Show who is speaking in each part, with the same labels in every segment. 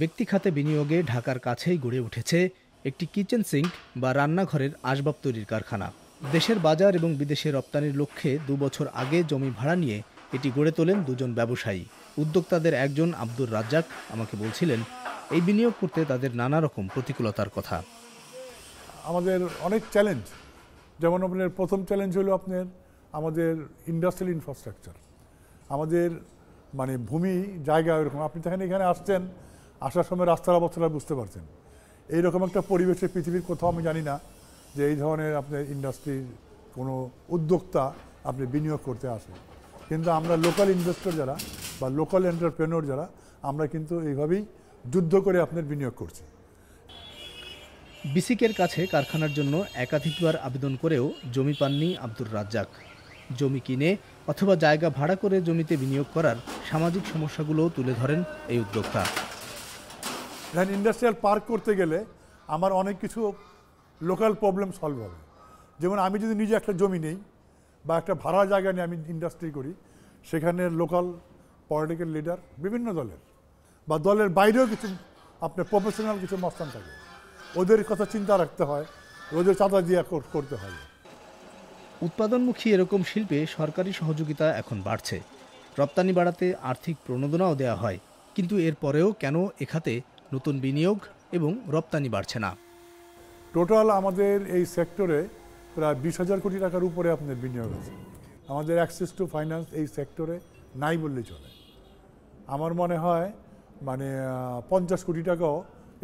Speaker 1: ব্যক্তি খাতে বিনিয়োগে ঢাকার কাছেই গড়ে উঠেছে একটি কিচেন সিঙ্ক বা রান্নাঘরের আসবাব তৈরির কারখানা দেশের বাজার এবং বিদেশে রপ্তানির লক্ষ্যে দু বছর আগে জমি ভাড়া নিয়ে এটি গড়ে তোলেন দুজন ব্যবসায়ী উদ্যোক্তাদের একজন আব্দুর রাজ্জাক আমাকে বলছিলেন এই বিনিয়োগ করতে তাদের নানা রকম প্রতিকূলতার কথা
Speaker 2: আমাদের অনেক চ্যালেঞ্জ যেমন আপনার প্রথম চ্যালেঞ্জ হলো আপনার আমাদের ইন্ডাস্ট্রিয়াল ইনফ্রাস্ট্রাকচার আমাদের মানে ভূমি জায়গা এরকম আপনি দেখেন এখানে আসছেন আসার সময় রাস্তার অবস্থাটা বুঝতে পারছেন এইরকম একটা পরিবেশে পৃথিবীর কোথাও আমি জানি না যে এই ধরনের আপনার ইন্ডাস্ট্রির কোনো উদ্যোক্তা আপনি বিনিয়োগ করতে আসে কিন্তু আমরা লোকাল ইনভেস্টর যারা বা লোকাল এন্টারপ্রেনর
Speaker 1: যারা আমরা কিন্তু এইভাবেই যুদ্ধ করে আপনার বিনিয়োগ করছি বিসিকের কাছে কারখানার জন্য একাধিকবার আবেদন করেও জমি পাননি আব্দুর রাজ্জাক জমি কিনে অথবা জায়গা ভাড়া করে জমিতে বিনিয়োগ করার সামাজিক সমস্যাগুলোও তুলে ধরেন এই উদ্যোক্তা দেখেন ইন্ডাস্ট্রিয়াল পার্ক করতে গেলে
Speaker 2: আমার অনেক কিছু লোকাল প্রবলেম সলভ হবে যেমন আমি যদি নিজে একটা জমি নেই বা একটা ভাড়া জায়গা নিয়ে আমি ইন্ডাস্ট্রি করি সেখানে লোকাল পলিটিক্যাল লিডার বিভিন্ন দলের বা দলের বাইরেও কিছু আপনার প্রফেশনাল কিছু মস্তান থাকে ওদের কথা চিন্তা রাখতে হয় ওদের চাঁদা দিয়ে করতে হয়
Speaker 1: উৎপাদনমুখী এরকম শিল্পে সরকারি সহযোগিতা এখন বাড়ছে রপ্তানি বাড়াতে আর্থিক প্রণোদনাও দেওয়া হয় কিন্তু এরপরেও কেন এখাতে নতুন বিনিয়োগ এবং রপ্তানি বাড়ছে না
Speaker 2: টোটাল আমাদের এই সেক্টরে প্রায় বিশ হাজার কোটি টাকার উপরে আপনাদের বিনিয়োগ আছে আমাদের অ্যাক্সেস টু ফাইন্যান্স এই সেক্টরে নাই বললে চলে আমার মনে হয় মানে পঞ্চাশ কোটি টাকাও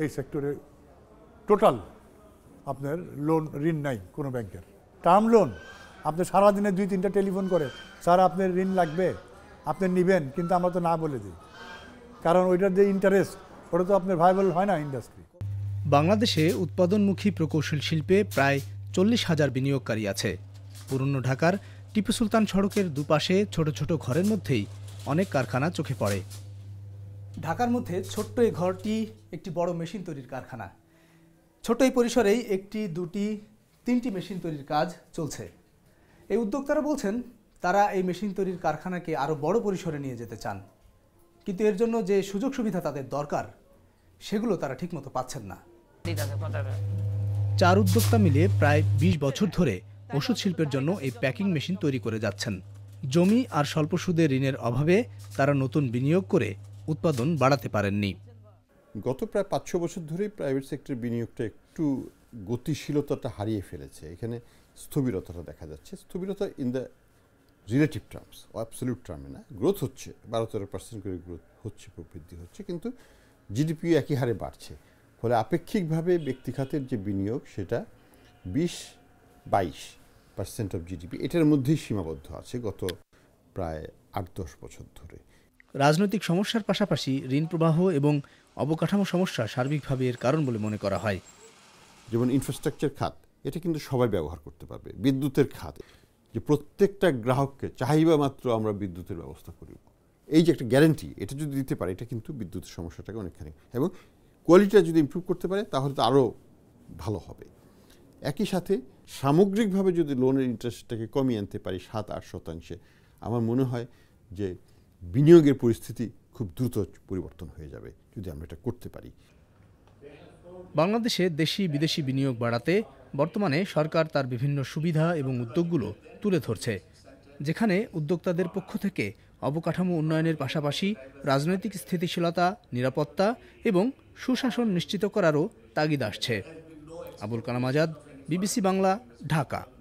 Speaker 2: এই সেক্টরে টোটাল আপনার লোন ঋণ নাই কোনো ব্যাংকের টার্ম লোন আপনি সারাদিনে দুই তিনটা টেলিফোন করে স্যার আপনার ঋণ লাগবে আপনি নেবেন কিন্তু আমরা তো না বলে দিই
Speaker 1: কারণ ওইটার যে ইন্টারেস্ট ওটা তো আপনার ভাইবল হয় না ইন্ডাস্ট্রি বাংলাদেশে উৎপাদনমুখী প্রকৌশল শিল্পে প্রায় চল্লিশ হাজার বিনিয়োগকারী আছে পুরনো ঢাকার টিপু সুলতান সড়কের দুপাশে ছোট ছোট ঘরের মধ্যেই অনেক কারখানা চোখে পড়ে ঢাকার মধ্যে ছোট্ট এই ঘরটি একটি বড় মেশিন তৈরির কারখানা ছোট এই পরিসরেই একটি দুটি তিনটি মেশিন তৈরির কাজ চলছে এই উদ্যোক্তারা বলছেন তারা এই মেশিন তৈরির কারখানাকে আরও বড় পরিসরে নিয়ে যেতে চান কিন্তু এর জন্য যে সুযোগ সুবিধা তাদের দরকার সেগুলো তারা ঠিকমতো পাচ্ছেন না চার উদ্যোক্তা মিলিয়ে প্রায় ২০ বছর ধরে ওষুধ শিল্পের জন্য এই প্যাকিং মেশিন তৈরি করে যাচ্ছেন জমি আর স্বল্প সুদে ঋণের অভাবে তারা নতুন বিনিয়োগ করে উৎপাদন বাড়াতে পারেননি
Speaker 3: গত প্রায় পাঁচ ছ বছর ধরেই প্রাইভেট সেক্টর বিনিয়োগটা একটু গতিশীলতাটা হারিয়ে ফেলেছে এখানে স্থবিরতাটা দেখা যাচ্ছে স্থবিরতা in the relative terms absolute টার্মে না গ্রোথ হচ্ছে বারো তেরো পার্সেন্ট করে গ্রোথ হচ্ছে প্রবৃদ্ধি হচ্ছে কিন্তু জিডিপি একই হারে বাড়ছে ফলে আপেক্ষিকভাবে ব্যক্তিখাতের যে বিনিয়োগ সেটা বিশ বাইশ পার্সেন্ট অফ জিডিপি এটার
Speaker 1: মধ্যেই সীমাবদ্ধ আছে গত প্রায় আট দশ বছর ধরে রাজনৈতিক সমস্যার পাশাপাশি ঋণ প্রবাহ এবং অবকাঠামো সমস্যা সার্বিকভাবে এর কারণ বলে মনে করা হয় যেমন ইনফ্রাস্ট্রাকচার খাত এটা কিন্তু সবাই ব্যবহার করতে পারবে বিদ্যুতের খাত যে
Speaker 3: প্রত্যেকটা গ্রাহককে চাহিবা মাত্র আমরা বিদ্যুতের ব্যবস্থা করি এই যে একটা গ্যারেন্টি এটা যদি দিতে পারে এটা কিন্তু বিদ্যুতের সমস্যাটাকে অনেকখানি এবং কোয়ালিটিটা যদি ইম্প্রুভ করতে পারে তাহলে তো আরও ভালো হবে একই সাথে সামগ্রিকভাবে যদি লোনের ইন্টারেস্টটাকে কমিয়ে আনতে পারি সাত আট শতাংশে আমার মনে হয় যে বিনিয়োগের পরিস্থিতি খুব দ্রুত পরিবর্তন হয়ে যাবে যদি আমরা এটা করতে পারি
Speaker 1: বাংলাদেশে দেশি বিদেশি বিনিয়োগ বাড়াতে বর্তমানে সরকার তার বিভিন্ন সুবিধা এবং উদ্যোগগুলো তুলে ধরছে যেখানে উদ্যোক্তাদের পক্ষ থেকে অবকাঠামো উন্নয়নের পাশাপাশি রাজনৈতিক স্থিতিশীলতা নিরাপত্তা এবং সুশাসন নিশ্চিত করারও তাগিদ আসছে আবুল কালাম আজাদ বিবিসি বাংলা ঢাকা